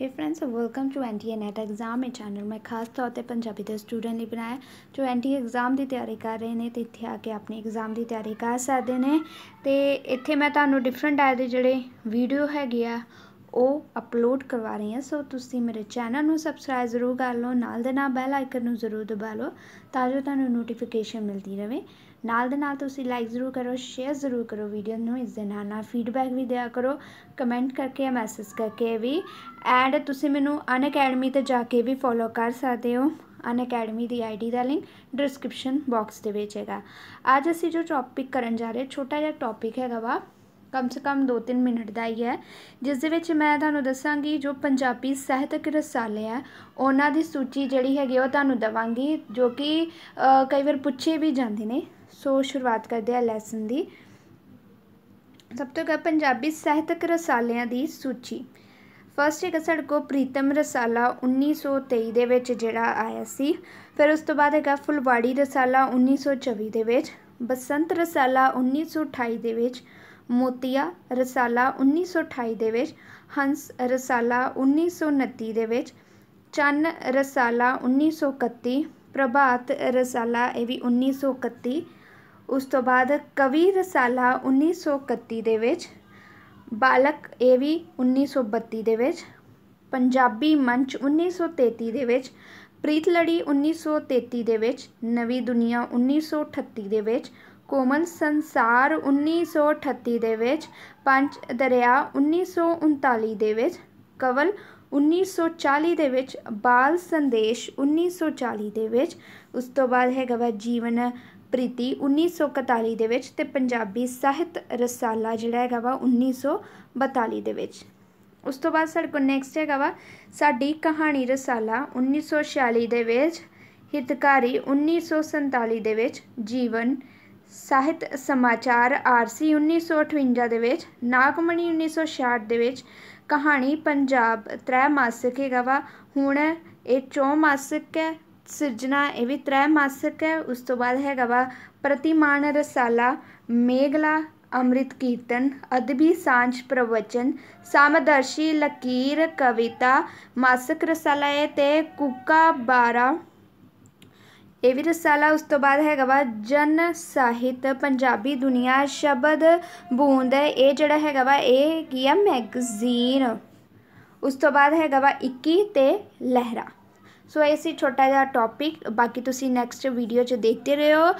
hey friends welcome to NTA NET exam ਇਹ channel ਮੈਂ ਖਾਸ ਤੌਰ ਤੇ ਪੰਜਾਬੀ ਦੇ ਸਟੂਡੈਂਟ ਲਈ ਬਣਾਇਆ ਜੋ ਐਨਟੀ ਐਗਜ਼ਾਮ ਦੀ ਤਿਆਰੀ ਕਰ ਰਹੇ ਨੇ ਤੇ ਇੱਥੇ ਆ ਕੇ ਆਪਣੀ ਐਗਜ਼ਾਮ ਦੀ ਤਿਆਰੀ ਕਰ ਸਕਦੇ ਨੇ ਤੇ ਇੱਥੇ ਮੈਂ ਤੁਹਾਨੂੰ ਡਿਫਰੈਂਟ ਟਾਈਪ ਦੇ ਜਿਹੜੇ ਵੀਡੀਓ ਹੈਗੇ ਆ ਉਹ ਅਪਲੋਡ ਕਰਵਾ ਰਹੀ ਹਾਂ ਸੋ ਤੁਸੀਂ ਮੇਰੇ ਚੈਨਲ ਨੂੰ ਸਬਸਕ੍ਰਾਈਬ ਜ਼ਰੂਰ ਕਰ ਲਓ ਨਾਲ ਦੇ ਨਾਲ ਬੈਲ ਆਈਕਨ ਨੂੰ ਜ਼ਰੂਰ ਦਬਾ ਲਓ ਤਾਂ ਜੋ ਤੁਹਾਨੂੰ ਨੋਟੀਫਿਕੇਸ਼ਨ ਮਿਲਦੀ ਰਹੇ ਨਾਲ ਦੇ ਨਾਲ ਤੁਸੀਂ ਲਾਈਕ ਜ਼ਰੂਰ ਕਰੋ ਸ਼ੇਅਰ ਜ਼ਰੂਰ ਕਰੋ ਵੀਡੀਓ ਨੂੰ ਇਸ ਦੇ ਨਾਲ ਨਾਲ ਫੀਡਬੈਕ ਵੀ ਦਿਆ ਕਰੋ ਕਮੈਂਟ ਕਰਕੇ ਮੈਸੇਜ ਕਰਕੇ ਵੀ ਐਂਡ ਤੁਸੀਂ ਮੈਨੂੰ ਅਨ ਅਕੈਡਮੀ ਤੇ ਜਾ ਕੇ ਵੀ ਫੋਲੋ ਕਰ ਸਕਦੇ ਹੋ ਅਨ ਅਕੈਡਮੀ ਦੀ ਆਈਡੀ ਦਾ ਲਿੰਕ ਡਿਸਕ੍ਰਿਪਸ਼ਨ ਬਾਕਸ ਦੇ ਵਿੱਚ ਹੈਗਾ ਅੱਜ ਅਸੀਂ ਜੋ ਟੌਪਿਕ ਕਰਨ ਜਾ ਰਹੇ ਛੋਟਾ ਜਿਹਾ ਟੌਪਿਕ ਹੈਗਾ ਵਾ ਕਮ ਸੇ ਕਮ 2-3 ਮਿੰਟ ਦਾ ਹੀ ਹੈ ਜਿਸ ਦੇ ਵਿੱਚ ਮੈਂ ਤੁਹਾਨੂੰ ਦੱਸਾਂਗੀ ਜੋ ਪੰਜਾਬੀ ਸਾਹਿਤਕ ਰਸਾਲੇ ਆ ਉਹਨਾਂ ਦੀ ਸੂਚੀ ਜਿਹੜੀ ਹੈਗੀ ਉਹ ਤੁਹਾਨੂੰ ਦਵਾਂਗੀ ਜੋ ਕਿ ਕਈ ਵਾਰ ਪੁੱਛੇ ਵੀ ਜਾਂਦੇ ਨੇ ਸੋ ਸ਼ੁਰੂਆਤ ਕਰਦੇ ਆ ਲੈਸਨ ਦੀ ਸਭ ਤੋਂ ਪਹਿਲਾਂ ਪੰਜਾਬੀ ਸਾਹਿਤਕ ਰਸਾਲਿਆਂ ਦੀ ਸੂਚੀ ਫਸਟ ਇੱਕ ਸਾਡੇ ਕੋ ਪ੍ਰੀਤਮ ਰਸਾਲਾ 1923 ਦੇ ਵਿੱਚ ਜਿਹੜਾ ਆਇਆ ਸੀ ਫਿਰ ਉਸ ਤੋਂ ਬਾਅਦ ਹੈਗਾ ਫੁੱਲਵਾੜੀ ਰਸਾਲਾ 1924 ਦੇ ਵਿੱਚ ਬਸੰਤ ਰਸਾਲਾ 1928 ਦੇ ਵਿੱਚ ਮੋਤੀਆ ਰਸਾਲਾ 1928 ਦੇ ਵਿੱਚ ਹੰਸ ਰਸਾਲਾ 1929 ਦੇ ਵਿੱਚ ਚੰਨ ਰਸਾਲਾ 1931 ਪ੍ਰਭਾਤ ਰਸਾਲਾ ਇਹ ਵੀ 1931 ਉਸ ਤੋਂ ਬਾਅਦ ਕਵੀ ਰਸਾਲਾ 1931 ਦੇ ਵਿੱਚ ਬਾਲਕ ਇਹ ਵੀ 1932 ਦੇ ਵਿੱਚ ਪੰਜਾਬੀ ਮੰਚ 1933 ਦੇ ਵਿੱਚ ਪ੍ਰੀਤ ਲੜੀ 1933 ਦੇ ਵਿੱਚ ਨਵੀਂ ਦੁਨੀਆ 1938 ਦੇ ਵਿੱਚ ਕੋਮਲ ਸੰਸਾਰ 1938 ਦੇ ਵਿੱਚ ਪੰਜ ਦਰਿਆ 1939 ਦੇ ਵਿੱਚ ਕਵਲ 1940 ਦੇ ਵਿੱਚ ਬਾਲ ਸੰਦੇਸ਼ 1940 ਦੇ ਵਿੱਚ ਉਸ ਤੋਂ ਬਾਅਦ ਹੈਗਾ ਵਾ ਜੀਵਨ ਪ੍ਰੀਤੀ 1941 ਦੇ ਵਿੱਚ ਤੇ ਪੰਜਾਬੀ ਸਾਹਿਤ ਰਸਾਲਾ ਜਿਹੜਾ ਹੈਗਾ ਵਾ 1942 ਦੇ ਵਿੱਚ ਉਸ ਤੋਂ ਬਾਅਦ ਸਾਡੇ ਕੋਲ ਨੈਕਸਟ ਹੈਗਾ ਵਾ ਸਾਡੀ ਕਹਾਣੀ ਰਸਾਲਾ 1946 ਦੇ ਵਿੱਚ ਹਿਤਕਾਰੀ 1947 ਦੇ ਵਿੱਚ ਜੀਵਨ ਸਾਹਿਤ ਸਮਾਚਾਰ ਆਰਸੀ 1958 ਦੇ ਵਿੱਚ ਨਾਗਮਣੀ 1966 ਦੇ ਵਿੱਚ ਕਹਾਣੀ ਪੰਜਾਬ ਤ੍ਰੈਮਾਸਿਕ ਹੈਗਾ ਵਾ ਹੁਣ ਇਹ ਚੌਮਾਸਿਕ ਹੈ ਸਿਰਜਣਾ ਇਹ ਵੀ ਤ੍ਰੈਮਾਸਿਕ ਹੈ ਉਸ ਤੋਂ ਬਾਅਦ ਹੈਗਾ ਵਾ ਪ੍ਰਤੀਮਾਨ ਰਸਾਲਾ ਮੇਗਲਾ ਅੰਮ੍ਰਿਤ ਕੀਰਤਨ ਅਦਬੀ ਸਾਂਝ ਪ੍ਰਵਚਨ ਸਮਦਰਸ਼ੀ ਲਕੀਰ ਕਵਿਤਾ ਮਾਸਿਕ ਰਸਾਲਾ ਹੈ ਤੇ ਕੁੱਕਾ 12 ਇਹ ਵੀ ਰਸਾਲਾ ਉਸ ਤੋਂ ਬਾਅਦ ਹੈਗਾ ਵਾ ਜਨ ਸਾਹਿਤ ਪੰਜਾਬੀ ਦੁਨੀਆ ਸ਼ਬਦ ਬੂੰਦ ਹੈ ਇਹ ਜਿਹੜਾ ਹੈਗਾ ਵਾ ਇਹ ਕੀ ਆ ਮੈਗਜ਼ੀਨ ਉਸ ਤੋਂ ਬਾਅਦ ਹੈਗਾ ਵਾ 21 ਤੇ ਲਹਿਰਾ ਸੋ ਇਹ ਸੀ ਛੋਟਾ ਜਿਹਾ ਟੌਪਿਕ ਬਾਕੀ ਤੁਸੀਂ ਨੈਕਸਟ ਵੀਡੀਓ 'ਚ ਦੇਖਦੇ ਰਹੋ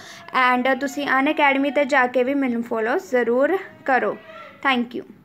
ਐਂਡ ਤੁਸੀਂ ਅਨ ਅਕੈਡਮੀ ਤੇ ਜਾ ਕੇ ਵੀ ਮੈਨੂੰ ਫੋਲੋ ਜ਼ਰੂਰ ਕਰੋ ਥੈਂਕ ਯੂ